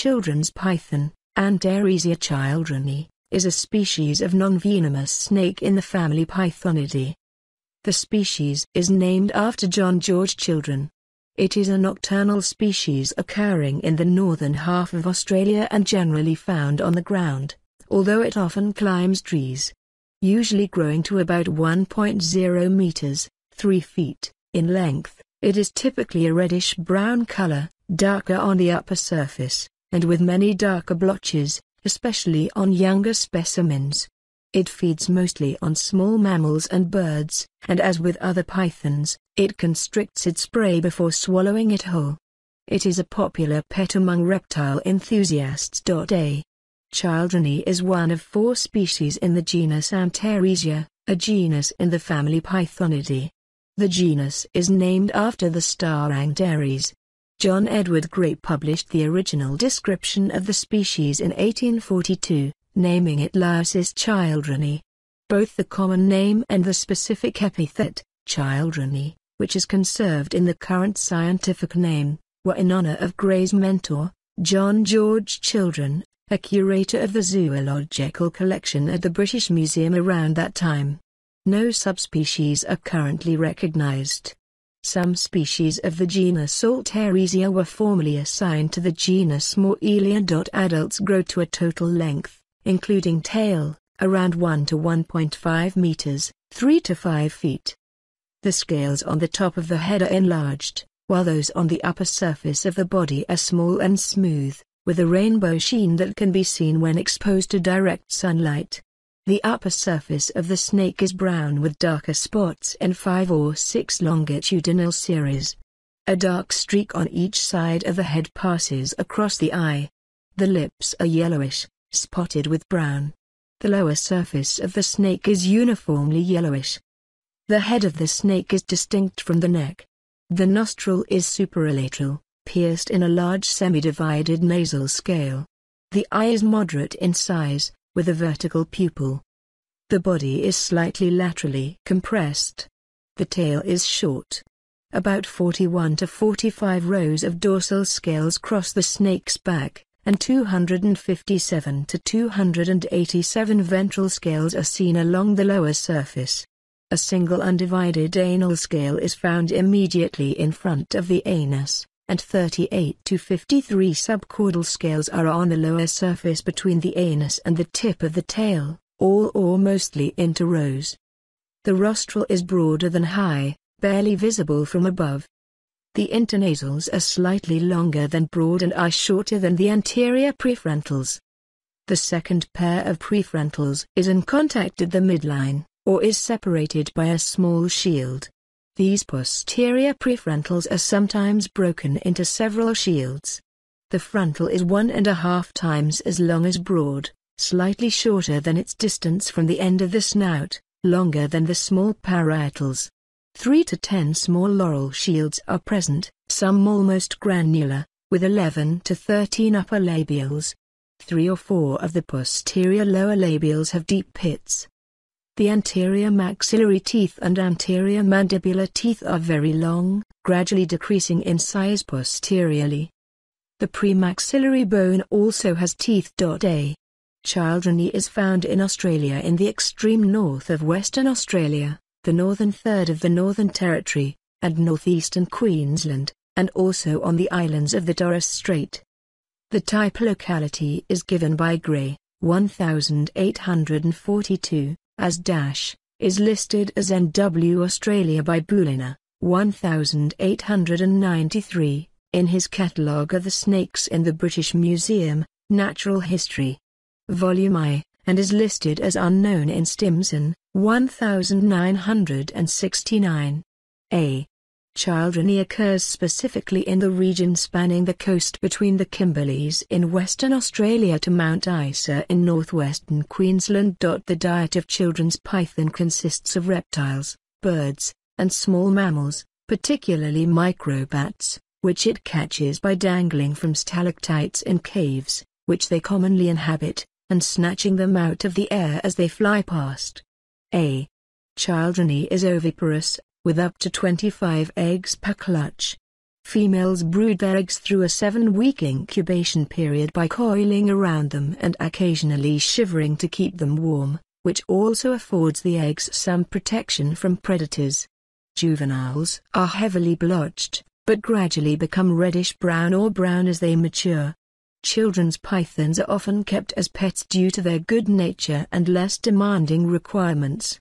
children's python, Antaresia childreni, is a species of non-venomous snake in the family Pythonidae. The species is named after John George Children. It is a nocturnal species occurring in the northern half of Australia and generally found on the ground, although it often climbs trees, usually growing to about 1.0 meters, 3 feet, in length. It is typically a reddish-brown color, darker on the upper surface, and with many darker blotches, especially on younger specimens. It feeds mostly on small mammals and birds, and as with other pythons, it constricts its prey before swallowing it whole. It is a popular pet among reptile enthusiasts. A. Childrini is one of four species in the genus Antaresia, a genus in the family Pythonidae. The genus is named after the star Antares, John Edward Gray published the original description of the species in 1842, naming it Lyasis childreni. Both the common name and the specific epithet, childreni, which is conserved in the current scientific name, were in honor of Gray's mentor, John George Children, a curator of the zoological collection at the British Museum around that time. No subspecies are currently recognized. Some species of the genus Saltaresia were formerly assigned to the genus Morelia. Adults grow to a total length, including tail, around 1 to 1.5 meters, 3 to 5 feet. The scales on the top of the head are enlarged, while those on the upper surface of the body are small and smooth, with a rainbow sheen that can be seen when exposed to direct sunlight. The upper surface of the snake is brown with darker spots in 5 or 6 longitudinal series. A dark streak on each side of the head passes across the eye. The lips are yellowish, spotted with brown. The lower surface of the snake is uniformly yellowish. The head of the snake is distinct from the neck. The nostril is superlateral, pierced in a large semi-divided nasal scale. The eye is moderate in size, with a vertical pupil. The body is slightly laterally compressed. The tail is short. About 41 to 45 rows of dorsal scales cross the snake's back, and 257 to 287 ventral scales are seen along the lower surface. A single undivided anal scale is found immediately in front of the anus and 38 to 53 subcaudal scales are on the lower surface between the anus and the tip of the tail, all or mostly into rows. The rostral is broader than high, barely visible from above. The internasals are slightly longer than broad and are shorter than the anterior prefrontals. The second pair of prefrontals is in contact at the midline, or is separated by a small shield. These posterior prefrontals are sometimes broken into several shields. The frontal is one and a half times as long as broad, slightly shorter than its distance from the end of the snout, longer than the small parietals. 3 to 10 small laurel shields are present, some almost granular, with 11 to 13 upper labials. 3 or 4 of the posterior lower labials have deep pits, the anterior maxillary teeth and anterior mandibular teeth are very long, gradually decreasing in size posteriorly. The premaxillary bone also has teeth. A. Childrini is found in Australia in the extreme north of Western Australia, the northern third of the Northern Territory, and northeastern Queensland, and also on the islands of the Torres Strait. The type locality is given by Gray, 1842, as Dash, is listed as NW Australia by Bulina, 1893, in his catalogue of the snakes in the British Museum, Natural History. Volume I, and is listed as unknown in Stimson, 1969. A. Childrini occurs specifically in the region spanning the coast between the Kimberleys in Western Australia to Mount Isa in northwestern Queensland. The diet of children's python consists of reptiles, birds, and small mammals, particularly microbats, which it catches by dangling from stalactites in caves, which they commonly inhabit, and snatching them out of the air as they fly past. A. Childrini is oviparous with up to 25 eggs per clutch. Females brood their eggs through a seven-week incubation period by coiling around them and occasionally shivering to keep them warm, which also affords the eggs some protection from predators. Juveniles are heavily blotched, but gradually become reddish-brown or brown as they mature. Children's pythons are often kept as pets due to their good nature and less demanding requirements.